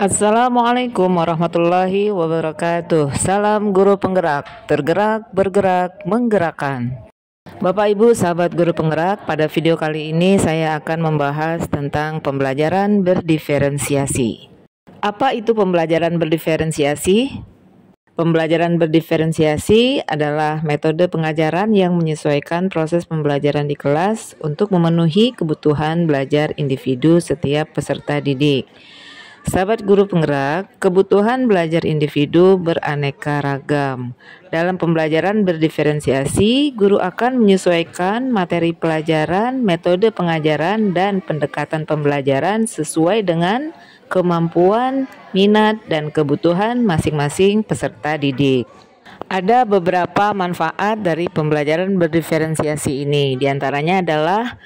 Assalamualaikum warahmatullahi wabarakatuh. Salam guru penggerak, tergerak, bergerak, menggerakkan. Bapak Ibu sahabat guru penggerak, pada video kali ini saya akan membahas tentang pembelajaran berdiferensiasi. Apa itu pembelajaran berdiferensiasi? Pembelajaran berdiferensiasi adalah metode pengajaran yang menyesuaikan proses pembelajaran di kelas untuk memenuhi kebutuhan belajar individu setiap peserta didik. Sahabat guru penggerak, kebutuhan belajar individu beraneka ragam. Dalam pembelajaran berdiferensiasi, guru akan menyesuaikan materi pelajaran, metode pengajaran, dan pendekatan pembelajaran sesuai dengan kemampuan, minat, dan kebutuhan masing-masing peserta didik. Ada beberapa manfaat dari pembelajaran berdiferensiasi ini. Di antaranya adalah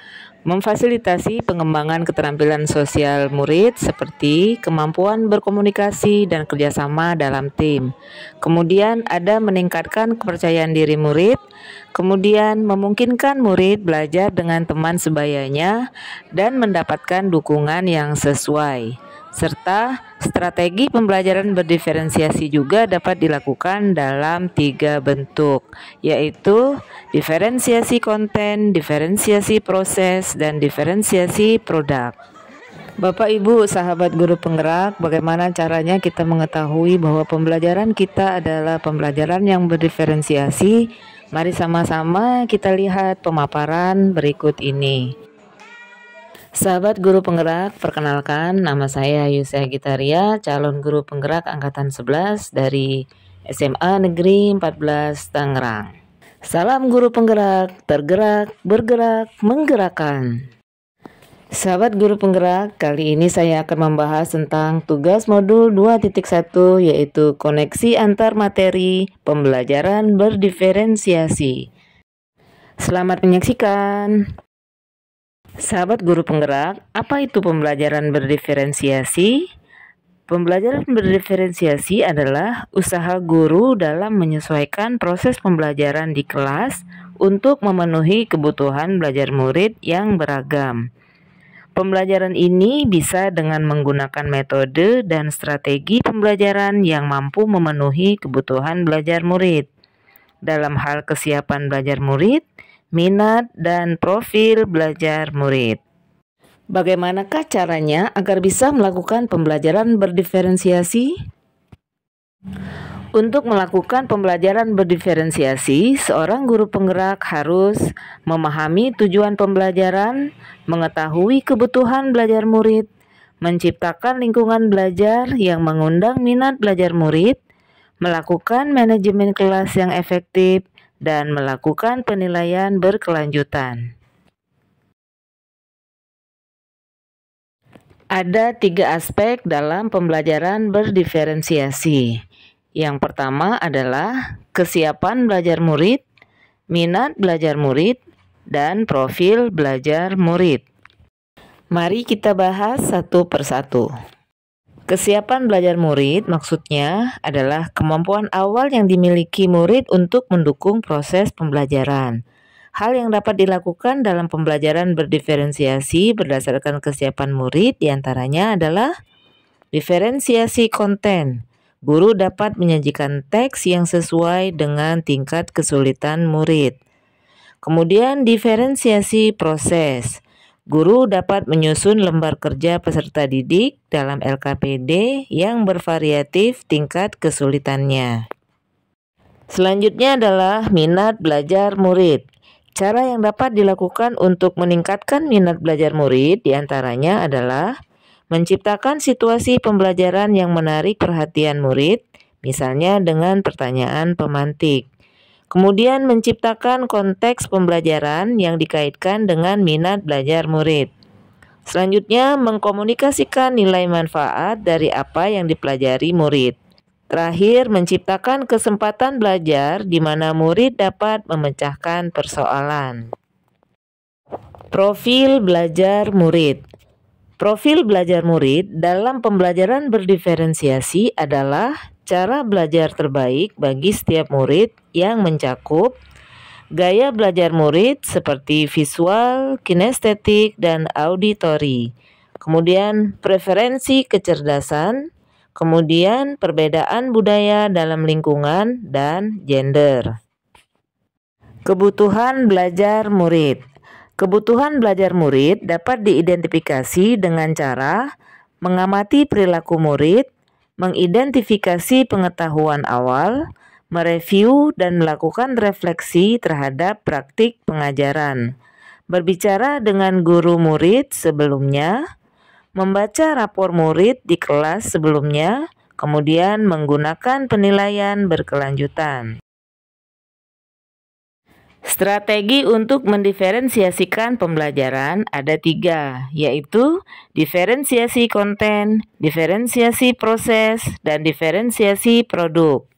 memfasilitasi pengembangan keterampilan sosial murid seperti kemampuan berkomunikasi dan kerjasama dalam tim. Kemudian ada meningkatkan kepercayaan diri murid, kemudian memungkinkan murid belajar dengan teman sebayanya dan mendapatkan dukungan yang sesuai serta strategi pembelajaran berdiferensiasi juga dapat dilakukan dalam tiga bentuk, yaitu diferensiasi konten, diferensiasi proses, dan diferensiasi produk. Bapak, Ibu, sahabat guru penggerak, bagaimana caranya kita mengetahui bahwa pembelajaran kita adalah pembelajaran yang berdiferensiasi? Mari sama-sama kita lihat pemaparan berikut ini. Sahabat guru penggerak, perkenalkan nama saya Yusya Gitaria, calon guru penggerak angkatan 11 dari SMA Negeri 14 Tangerang. Salam guru penggerak, tergerak, bergerak, menggerakkan. Sahabat guru penggerak, kali ini saya akan membahas tentang tugas modul 2.1 yaitu koneksi antar materi pembelajaran berdiferensiasi. Selamat menyaksikan. Sahabat guru penggerak, apa itu pembelajaran berdiferensiasi? Pembelajaran berdiferensiasi adalah usaha guru dalam menyesuaikan proses pembelajaran di kelas untuk memenuhi kebutuhan belajar murid yang beragam. Pembelajaran ini bisa dengan menggunakan metode dan strategi pembelajaran yang mampu memenuhi kebutuhan belajar murid. Dalam hal kesiapan belajar murid, minat, dan profil belajar murid. Bagaimanakah caranya agar bisa melakukan pembelajaran berdiferensiasi? Untuk melakukan pembelajaran berdiferensiasi, seorang guru penggerak harus memahami tujuan pembelajaran, mengetahui kebutuhan belajar murid, menciptakan lingkungan belajar yang mengundang minat belajar murid, melakukan manajemen kelas yang efektif, dan melakukan penilaian berkelanjutan. Ada tiga aspek dalam pembelajaran berdiferensiasi. Yang pertama adalah kesiapan belajar murid, minat belajar murid, dan profil belajar murid. Mari kita bahas satu persatu. Kesiapan belajar murid maksudnya adalah kemampuan awal yang dimiliki murid untuk mendukung proses pembelajaran. Hal yang dapat dilakukan dalam pembelajaran berdiferensiasi berdasarkan kesiapan murid diantaranya adalah diferensiasi konten. Guru dapat menyajikan teks yang sesuai dengan tingkat kesulitan murid. Kemudian diferensiasi proses. Guru dapat menyusun lembar kerja peserta didik dalam LKPD yang bervariatif tingkat kesulitannya. Selanjutnya adalah minat belajar murid. Cara yang dapat dilakukan untuk meningkatkan minat belajar murid diantaranya adalah menciptakan situasi pembelajaran yang menarik perhatian murid, misalnya dengan pertanyaan pemantik. Kemudian menciptakan konteks pembelajaran yang dikaitkan dengan minat belajar murid. Selanjutnya, mengkomunikasikan nilai manfaat dari apa yang dipelajari murid. Terakhir, menciptakan kesempatan belajar di mana murid dapat memecahkan persoalan. Profil belajar murid Profil belajar murid dalam pembelajaran berdiferensiasi adalah cara belajar terbaik bagi setiap murid yang mencakup gaya belajar murid seperti visual, kinestetik, dan auditori. Kemudian preferensi kecerdasan, kemudian perbedaan budaya dalam lingkungan dan gender. Kebutuhan belajar murid. Kebutuhan belajar murid dapat diidentifikasi dengan cara mengamati perilaku murid, mengidentifikasi pengetahuan awal, mereview dan melakukan refleksi terhadap praktik pengajaran, berbicara dengan guru murid sebelumnya, membaca rapor murid di kelas sebelumnya, kemudian menggunakan penilaian berkelanjutan. Strategi untuk mendiferensiasikan pembelajaran ada tiga, yaitu diferensiasi konten, diferensiasi proses, dan diferensiasi produk.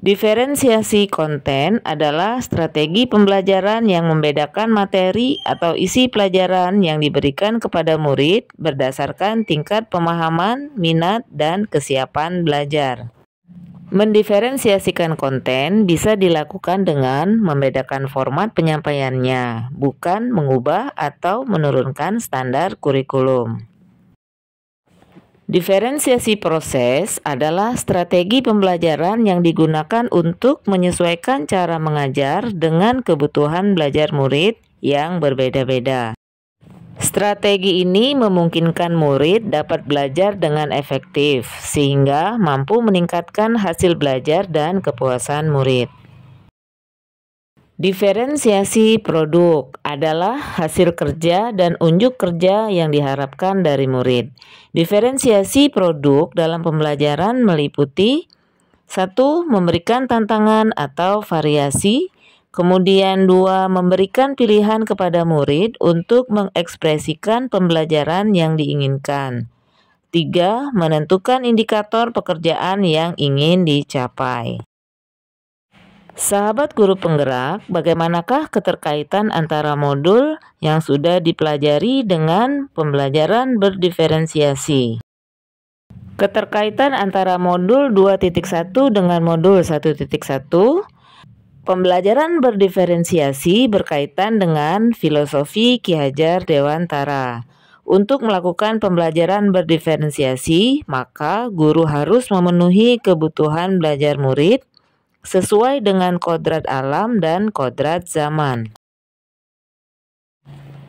Diferensiasi konten adalah strategi pembelajaran yang membedakan materi atau isi pelajaran yang diberikan kepada murid berdasarkan tingkat pemahaman, minat, dan kesiapan belajar. Mendiferensiasikan konten bisa dilakukan dengan membedakan format penyampaiannya, bukan mengubah atau menurunkan standar kurikulum. Diferensiasi proses adalah strategi pembelajaran yang digunakan untuk menyesuaikan cara mengajar dengan kebutuhan belajar murid yang berbeda-beda. Strategi ini memungkinkan murid dapat belajar dengan efektif, sehingga mampu meningkatkan hasil belajar dan kepuasan murid. Diferensiasi produk adalah hasil kerja dan unjuk kerja yang diharapkan dari murid. Diferensiasi produk dalam pembelajaran meliputi satu, Memberikan tantangan atau variasi Kemudian dua, memberikan pilihan kepada murid untuk mengekspresikan pembelajaran yang diinginkan. Tiga, menentukan indikator pekerjaan yang ingin dicapai. Sahabat guru penggerak, bagaimanakah keterkaitan antara modul yang sudah dipelajari dengan pembelajaran berdiferensiasi? Keterkaitan antara modul 2.1 dengan modul 1.1 Pembelajaran berdiferensiasi berkaitan dengan filosofi Ki Hajar Dewantara. Untuk melakukan pembelajaran berdiferensiasi, maka guru harus memenuhi kebutuhan belajar murid sesuai dengan kodrat alam dan kodrat zaman.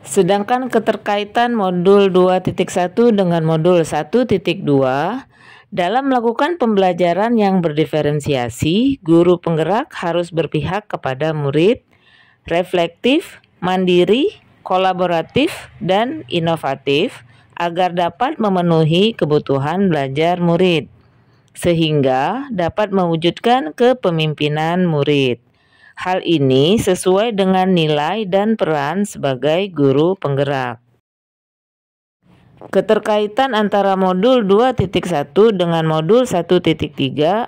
Sedangkan keterkaitan modul 2.1 dengan modul 1.2 dalam melakukan pembelajaran yang berdiferensiasi, guru penggerak harus berpihak kepada murid, reflektif, mandiri, kolaboratif, dan inovatif agar dapat memenuhi kebutuhan belajar murid, sehingga dapat mewujudkan kepemimpinan murid. Hal ini sesuai dengan nilai dan peran sebagai guru penggerak. Keterkaitan antara modul 2.1 dengan modul 1.3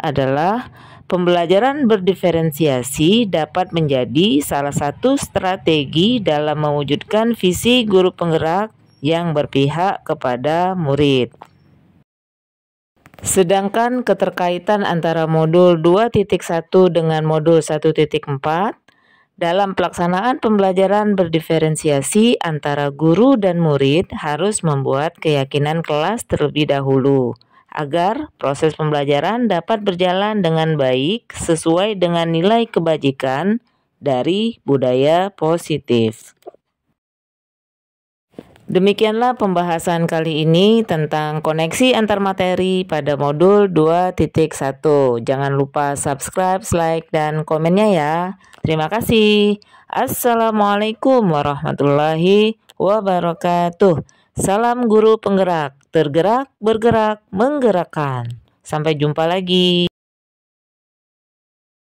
adalah pembelajaran berdiferensiasi dapat menjadi salah satu strategi dalam mewujudkan visi guru penggerak yang berpihak kepada murid. Sedangkan keterkaitan antara modul 2.1 dengan modul 1.4 dalam pelaksanaan pembelajaran berdiferensiasi antara guru dan murid harus membuat keyakinan kelas terlebih dahulu agar proses pembelajaran dapat berjalan dengan baik sesuai dengan nilai kebajikan dari budaya positif. Demikianlah pembahasan kali ini tentang koneksi antar materi pada modul 2.1. Jangan lupa subscribe, like, dan komennya ya. Terima kasih. Assalamualaikum warahmatullahi wabarakatuh. Salam guru penggerak, tergerak, bergerak, menggerakkan. Sampai jumpa lagi.